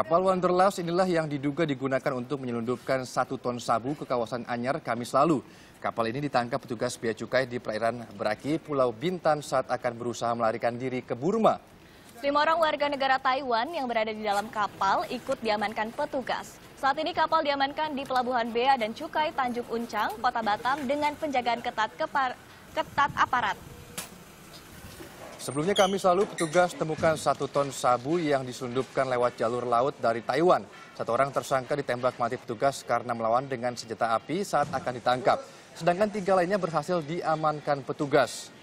Kapal Wanderlust inilah yang diduga digunakan untuk menyelundupkan satu ton sabu ke kawasan Anyar Kamis lalu. Kapal ini ditangkap petugas bea cukai di perairan Beraki, Pulau Bintan saat akan berusaha melarikan diri ke Burma. Lima orang warga negara Taiwan yang berada di dalam kapal ikut diamankan petugas. Saat ini kapal diamankan di Pelabuhan Bea dan Cukai Tanjung Uncang, Kota Batam dengan penjagaan ketat, ketat aparat. Sebelumnya kami selalu petugas temukan satu ton sabu yang disundupkan lewat jalur laut dari Taiwan. Satu orang tersangka ditembak mati petugas karena melawan dengan senjata api saat akan ditangkap. Sedangkan tiga lainnya berhasil diamankan petugas.